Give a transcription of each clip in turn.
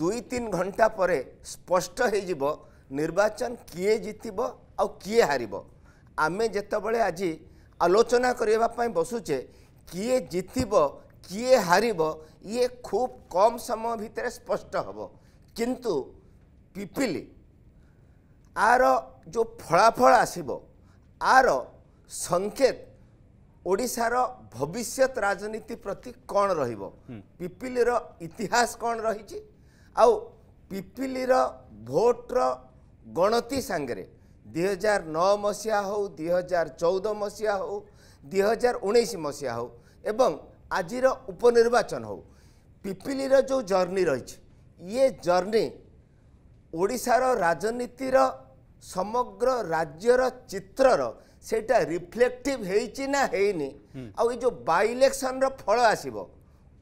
ଦୁଇ ତିନି ଘଣ୍ଟା ପରେ ସ୍ପଷ୍ଟ ହୋଇଯିବ ନିର୍ବାଚନ କିଏ ଜିତିବ ଆଉ କିଏ ହାରିବ ଆମେ ଯେତେବେଳେ ଆଜି ଆଲୋଚନା କରିବା ପାଇଁ ବସୁଛେ କିଏ ଜିତିବ କିଏ ହାରିବ ଇଏ ଖୁବ୍ କମ୍ ସମୟ ଭିତରେ ସ୍ପଷ୍ଟ ହେବ କିନ୍ତୁ ପିପିଲି ଆର ଯେଉଁ ଫଳାଫଳ ଆସିବ ଆର ସଂକେତ ଓଡ଼ିଶାର ଭବିଷ୍ୟତ ରାଜନୀତି ପ୍ରତି କ'ଣ ରହିବ ପିପିଲିର ଇତିହାସ କ'ଣ ରହିଛି ଆଉ ପିପିଲିର ଭୋଟ୍ର ଗଣତି ସାଙ୍ଗରେ ଦୁଇହଜାର ନଅ ମସିହା ହଉ ଦୁଇହଜାର ଚଉଦ ମସିହା ହଉ ଦୁଇହଜାର ଉଣେଇଶ ମସିହା ହଉ ଏବଂ ଆଜିର ଉପନିର୍ବାଚନ ହଉ ପିପିଲିର ଯେଉଁ ଜର୍ଣ୍ଣି ରହିଛି ଇଏ ଜର୍ଣ୍ଣି ଓଡ଼ିଶାର ରାଜନୀତିର ସମଗ୍ର ରାଜ୍ୟର ଚିତ୍ରର ସେଇଟା ରିଫ୍ଲେକ୍ଟିଭ ହେଇଛି ନା ହେଇନି ଆଉ ଏଇ ଯେଉଁ ବାଇଲେକ୍ସନର ଫଳ ଆସିବ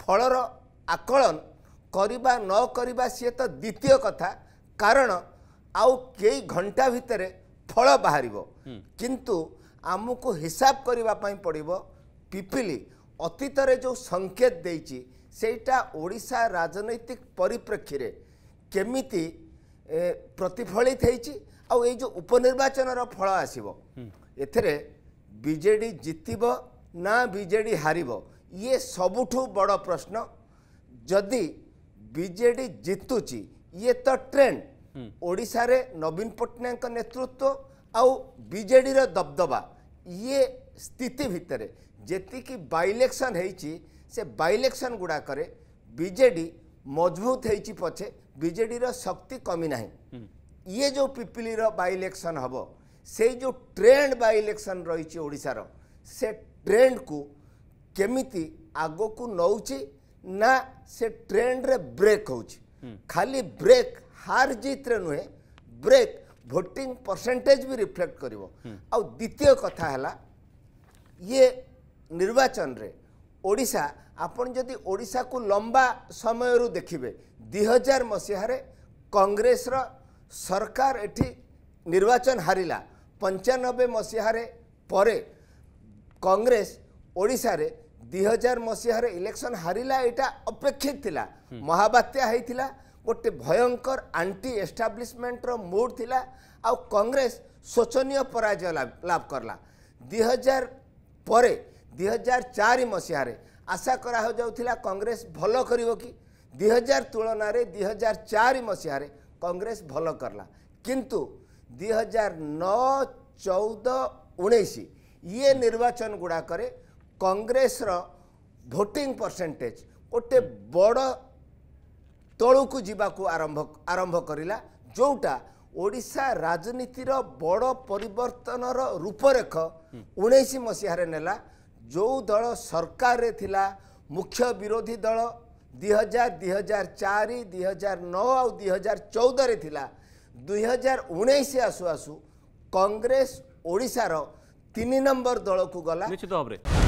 ଫଳର ଆକଳନ କରିବା ନ କରିବା ସିଏ ତ ଦ୍ୱିତୀୟ କଥା କାରଣ ଆଉ କେଇ ଘଣ୍ଟା ଭିତରେ ଫଳ ବାହାରିବ କିନ୍ତୁ ଆମକୁ ହିସାବ କରିବା ପାଇଁ ପଡ଼ିବ ପିପିଲି ଅତୀତରେ ଯେଉଁ ସଙ୍କେତ ଦେଇଛି ସେଇଟା ଓଡ଼ିଶା ରାଜନୈତିକ ପରିପ୍ରେକ୍ଷୀରେ କେମିତି ପ୍ରତିଫଳିତ ହେଇଛି ଆଉ ଏଇ ଯେଉଁ ଉପନିର୍ବାଚନର ଫଳ ଆସିବ ଏଥିରେ ବିଜେଡ଼ି ଜିତିବ ନା ବିଜେଡ଼ି ହାରିବ ଇଏ ସବୁଠୁ ବଡ଼ ପ୍ରଶ୍ନ ଯଦି ବିଜେଡି ଜିତୁଛି ଇଏ ତ ଟ୍ରେଣ୍ଡ ଓଡ଼ିଶାରେ ନବୀନ ପଟ୍ଟନାୟକଙ୍କ ନେତୃତ୍ୱ ଆଉ ବିଜେଡ଼ିର ଦବଦବା ଇଏ ସ୍ଥିତି ଭିତରେ ଯେତିକି ବାଇଲେକ୍ସନ୍ ହେଇଛି ସେ ବାଇଲେକ୍ସନ୍ ଗୁଡ଼ାକରେ ବିଜେଡ଼ି ମଜବୁତ ହେଇଛି ପଛେ ବିଜେଡ଼ିର ଶକ୍ତି କମି ନାହିଁ ଇଏ ଯେଉଁ ପିପିଲିର ବାଇଲେକ୍ସନ୍ ହେବ ସେଇ ଯେଉଁ ଟ୍ରେଣ୍ଡ ବାଇଲେକ୍ସନ୍ ରହିଛି ଓଡ଼ିଶାର ସେ ଟ୍ରେଣ୍ଡକୁ କେମିତି ଆଗକୁ ନେଉଛି ନା ସେ ଟ୍ରେଣ୍ଡରେ ବ୍ରେକ୍ ହେଉଛି ଖାଲି ବ୍ରେକ୍ ହାର ଜିତରେ ନୁହେଁ ବ୍ରେକ୍ ଭୋଟିଂ ପରସେଣ୍ଟେଜ୍ ବି ରିଫ୍ଲେକ୍ଟ କରିବ ଆଉ ଦ୍ୱିତୀୟ କଥା ହେଲା ଇଏ ନିର୍ବାଚନରେ ଓଡ଼ିଶା ଆପଣ ଯଦି ଓଡ଼ିଶାକୁ ଲମ୍ବା ସମୟରୁ ଦେଖିବେ ଦୁଇ ହଜାର ମସିହାରେ କଂଗ୍ରେସର ସରକାର ଏଠି ନିର୍ବାଚନ ହାରିଲା ପଞ୍ଚାନବେ ମସିହାରେ ପରେ କଂଗ୍ରେସ ଓଡ଼ିଶାରେ ଦୁଇ ହଜାର ମସିହାରେ ଇଲେକ୍ସନ୍ ହାରିଲା ଏଇଟା ଅପେକ୍ଷିତ ଥିଲା ମହାବାତ୍ୟା ହେଇଥିଲା ଗୋଟେ ଭୟଙ୍କର ଆଣ୍ଟି ଏଷ୍ଟାବ୍ଲିଶମେଣ୍ଟର ମୁଡ୍ ଥିଲା ଆଉ କଂଗ୍ରେସ ଶୋଚନୀୟ ପରାଜୟ ଲାଭ କଲା ଦୁଇ ହଜାର ପରେ ଦୁଇ ହଜାର ଚାରି ମସିହାରେ ଆଶା କରାହଯାଉଥିଲା କଂଗ୍ରେସ ଭଲ କରିବ କି ଦୁଇ ହଜାର ତୁଳନାରେ ଦୁଇ ହଜାର ଚାରି ମସିହାରେ କଂଗ୍ରେସ ଭଲ କଲା କିନ୍ତୁ ଦୁଇ ହଜାର ନଅ ଚଉଦ ଉଣେଇଶ ଇଏ ନିର୍ବାଚନ ଗୁଡ଼ାକରେ କଂଗ୍ରେସର ଭୋଟିଂ ପରସେଣ୍ଟେଜ୍ ଗୋଟେ ବଡ଼ ତଳକୁ ଯିବାକୁ ଆରମ୍ଭ ଆରମ୍ଭ କରିଲା ଯେଉଁଟା ଓଡ଼ିଶା ରାଜନୀତିର ବଡ଼ ପରିବର୍ତ୍ତନର ରୂପରେଖ ଉଣେଇଶ ମସିହାରେ ନେଲା ଯେଉଁ ଦଳ ସରକାରରେ ଥିଲା ମୁଖ୍ୟ ବିରୋଧୀ ଦଳ ଦୁଇ ହଜାର ଦୁଇ ହଜାର ଚାରି ଦୁଇ ହଜାର ନଅ ଆଉ ଦୁଇ ହଜାର ଚଉଦରେ ଥିଲା ଦୁଇ ହଜାର ଉଣେଇଶ ଆସୁ ଆସୁ କଂଗ୍ରେସ ଓଡ଼ିଶାର ତିନି ନମ୍ବର ଦଳକୁ ଗଲା ନିଶ୍ଚିତ ଭାବରେ